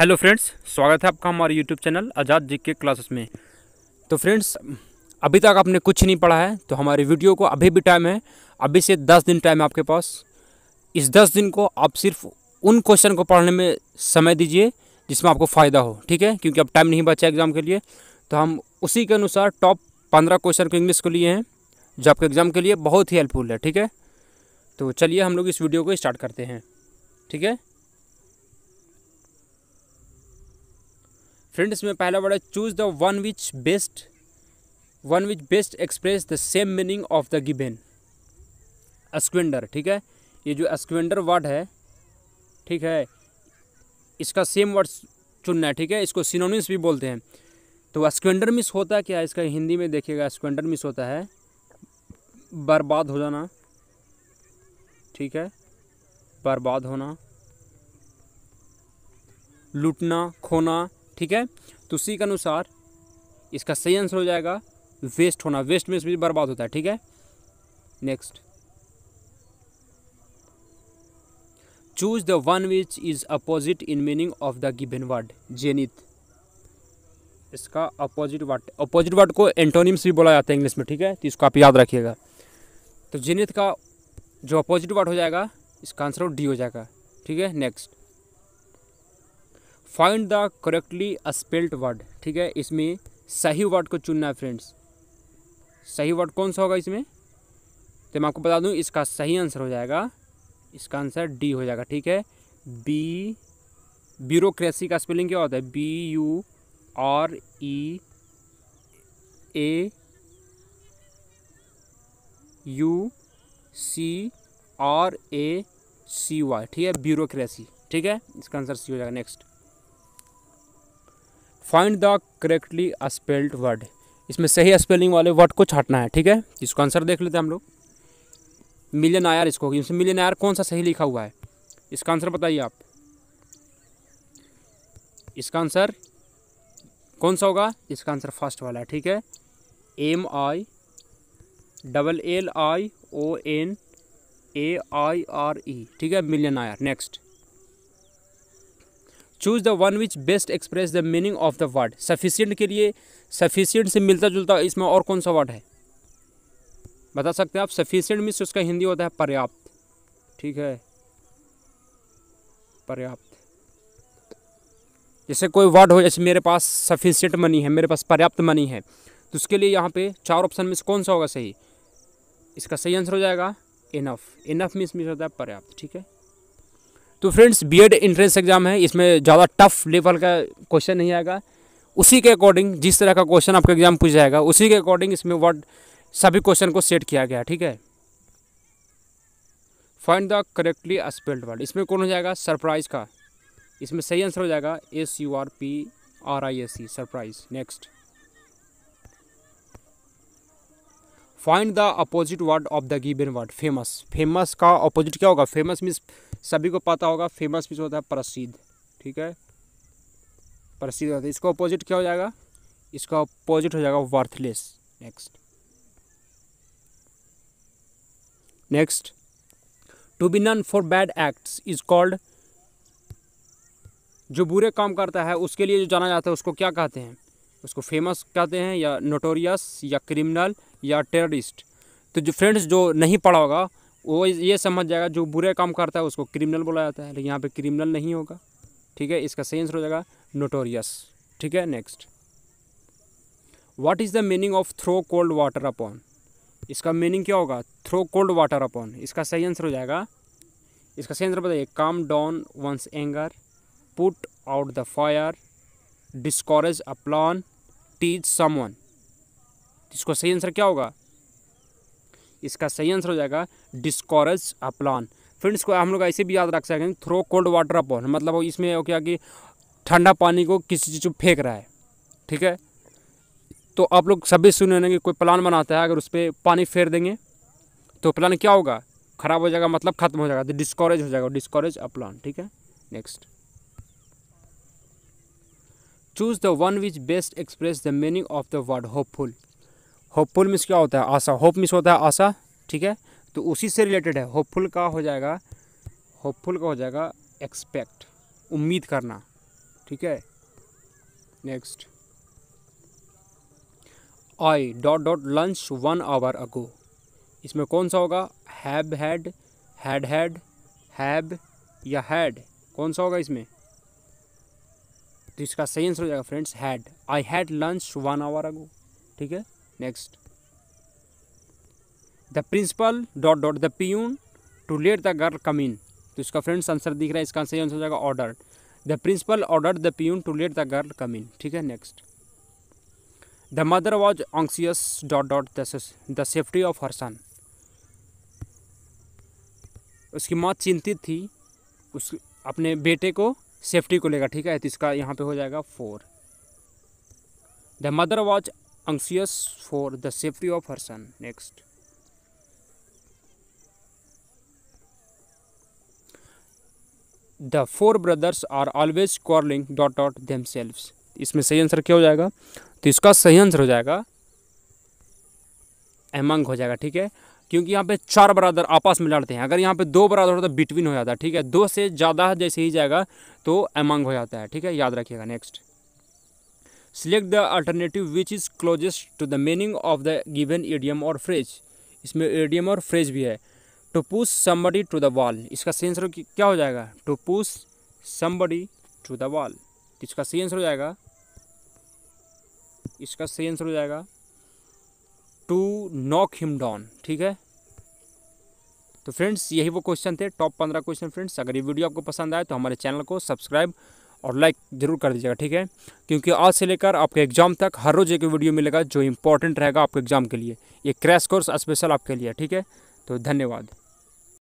hello friends स्वागत है आपका हमारे यूट्यूब चैनल आज़ाद जी के क्लासेस में तो फ्रेंड्स अभी तक आपने कुछ नहीं पढ़ा है तो हमारे वीडियो को अभी भी टाइम है अभी से दस दिन टाइम है आपके पास इस दस दिन को आप सिर्फ उन क्वेश्चन को पढ़ने में समय दीजिए जिसमें आपको फ़ायदा हो ठीक है क्योंकि अब टाइम नहीं बचा एग्ज़ाम के लिए तो हम उसी के अनुसार टॉप पंद्रह क्वेश्चन को इंग्लिश को लिए हैं जो आपके एग्ज़ाम के लिए बहुत ही हेल्पफुल है ठीक है तो चलिए हम लोग इस वीडियो को स्टार्ट करते हैं ठीक है फ्रेंड इसमें पहला वर्ड है choose the one which best one which best express the same meaning of the given squander ठीक है ये जो एस्क्वेंडर वर्ड है ठीक है इसका सेम वर्ड चुनना है ठीक है इसको सिनोनिम्स भी बोलते हैं तो एस्क्वेंडर मिस होता है क्या इसका हिंदी में देखिएगा एस्क्वेंडर मिस होता है बर्बाद हो जाना ठीक है बर्बाद होना लूटना खोना ठीक है तो सी के अनुसार इसका सही आंसर हो जाएगा वेस्ट होना वेस्ट में भी बर्बाद होता है ठीक है next choose the one which is opposite in meaning of the given word जेनित इसका अपोजिट वर्ड अपोजिट वर्ड को एंटोनिम्स भी बोला जाता है इंग्लिश में ठीक है तो इसको आप याद रखिएगा तो जेनित का जो अपोजिट वर्ड हो जाएगा इसका आंसर डी हो जाएगा ठीक है next find the correctly spelt word ठीक है इसमें सही वर्ड को चुनना है फ्रेंड्स सही वर्ड कौन सा होगा इसमें तो मैं आपको बता दूं इसका सही आंसर हो जाएगा इसका आंसर डी हो जाएगा ठीक है बी ब्यूरोक्रेसी का स्पेलिंग क्या होता है B U R E A U C R A C Y ठीक है ब्यूरोक्रेसी ठीक है इसका आंसर सी हो जाएगा next find the correctly spelled word इसमें सही स्पेलिंग वाले वर्ड को छाटना है ठीक है इसको आंसर देख लेते हैं हम लोग मिलियन आयर इसको इसमें मिलियन आयर कौन सा सही लिखा हुआ है इसका आंसर बताइए आप इसका आंसर कौन सा होगा इसका आंसर फर्स्ट वाला है ठीक है M I double L I O N A I R E ठीक है millionaire next choose the one which best express the meaning of the word sufficient के लिए सफिशियंट से मिलता जुलता इसमें और कौन सा वर्ड है बता सकते हैं आप सफिशियंट मीन्स उसका हिंदी होता है पर्याप्त ठीक है पर्याप्त जैसे कोई वर्ड हो जैसे मेरे पास सफिशियंट मनी है मेरे पास पर्याप्त मनी है तो उसके लिए यहाँ पे चार ऑप्शन में से कौन सा होगा सही इसका सही आंसर हो जाएगा इनफ इनफ मीन्स मीन होता है पर्याप्त ठीक है तो फ्रेंड्स बीएड एंट्रेंस एग्ज़ाम है इसमें ज़्यादा टफ लेवल का क्वेश्चन नहीं आएगा उसी के अकॉर्डिंग जिस तरह का क्वेश्चन आपका एग्ज़ाम पूछ जाएगा उसी के अकॉर्डिंग इसमें वर्ड सभी क्वेश्चन को सेट किया गया ठीक है find the correctly spelled word इसमें कौन हो जाएगा सरप्राइज का इसमें सही आंसर हो जाएगा S U R P R I S C surprise next find the opposite word of the given word famous famous का अपोजिट क्या होगा फेमस मीन्स सभी को पता होगा फेमस मीन्स होता है प्रसिद्ध ठीक है प्रसिद्ध होता है इसका अपोजिट क्या हो जाएगा इसका अपोजिट हो जाएगा worthless next next to be known for bad acts is called जो बुरे काम करता है उसके लिए जो जाना जाता है उसको क्या कहते हैं उसको फेमस कहते हैं या नोटोरियस या क्रिमिनल या टेररिस्ट तो जो फ्रेंड्स जो नहीं पढ़ा होगा वो ये समझ जाएगा जो बुरे काम करता है उसको क्रिमिनल बोला जाता है लेकिन यहाँ पे क्रिमिनल नहीं होगा ठीक है इसका सही आंसर हो जाएगा नोटोरियस ठीक है next what is the meaning of throw cold water upon इसका मीनिंग क्या होगा थ्रो कोल्ड वाटर अपॉन इसका सही आंसर हो जाएगा इसका सही आंसर बताइए calm down once anger put out the fire discourage a plan teach someone इसको सही आंसर क्या होगा इसका सही आंसर हो जाएगा डिस्कॉरेज अपलॉन फ्रेंड्स को हम लोग ऐसे भी याद रख सकेंगे थ्रो कोल्ड वाटर अपॉन मतलब इसमें हो क्या कि ठंडा पानी को किसी चीज़ को फेंक रहा है ठीक है तो आप लोग सभी सुने होंगे कोई प्लान बनाता है अगर उस पर पानी फेर देंगे तो प्लान क्या होगा ख़राब हो जाएगा मतलब ख़त्म हो जाएगा तो डिस्कॉरेज हो जाएगा डिस्कॉरेज अ प्लान ठीक है next choose the one which best express the meaning of the word hopeful hopeful means क्या होता है आशा होप मिस होता है आशा ठीक है तो उसी से रिलेटेड है होपफुल का हो जाएगा होपफुल का हो जाएगा एक्सपेक्ट उम्मीद करना ठीक है next I dot dot lunch one hour ago इसमें कौन सा होगा हैब हैड हैड हैड हैब या हैड कौन सा होगा इसमें तो इसका सही आंसर हो जाएगा friends had I had lunch one hour ago ठीक है next the principal dot dot the peon to let the girl come in तो इसका फ्रेंड्स आंसर दिख रहा है इसका आंसर आंसर हो जाएगा order the principal order the peon to let the girl come in ठीक है next the mother was anxious dot dot the safety of her son उसकी माँ चिंतित थी उस अपने बेटे को सेफ्टी को लेकर ठीक है तो इसका यहाँ पे हो जाएगा for the mother was anxious for the safety of her son next the four brothers are always quarreling dot dot themselves selves इसमें सही आंसर क्या हो जाएगा तो इसका सही आंसर हो जाएगा एमंग हो जाएगा ठीक है क्योंकि यहाँ पे चार बरादर आपस में लड़ते हैं अगर यहाँ पे दो बरादर होता तो बिटवीन हो जाता है ठीक है दो से ज़्यादा जैसे ही जाएगा तो एमंग हो जाता है ठीक है याद रखिएगा next select the alternative which is closest to the meaning of the given idiom और फ्रेज इसमें एडियम और फ्रेज भी है to push somebody to the wall इसका सेंस क्या हो जाएगा to push somebody to the wall इसका सही आंसर हो जाएगा इसका सही आंसर हो जाएगा टू नॉक हिम डॉन ठीक है तो फ्रेंड्स यही वो क्वेश्चन थे टॉप पंद्रह क्वेश्चन फ्रेंड्स अगर ये वीडियो आपको पसंद आए तो हमारे चैनल को सब्सक्राइब और लाइक ज़रूर कर दीजिएगा ठीक है क्योंकि आज से लेकर आपके एग्जाम तक हर रोज़ एक वीडियो मिलेगा जो इंपॉर्टेंट रहेगा आपके एग्जाम के लिए ये क्रैश कोर्स स्पेशल आपके लिए ठीक है तो धन्यवाद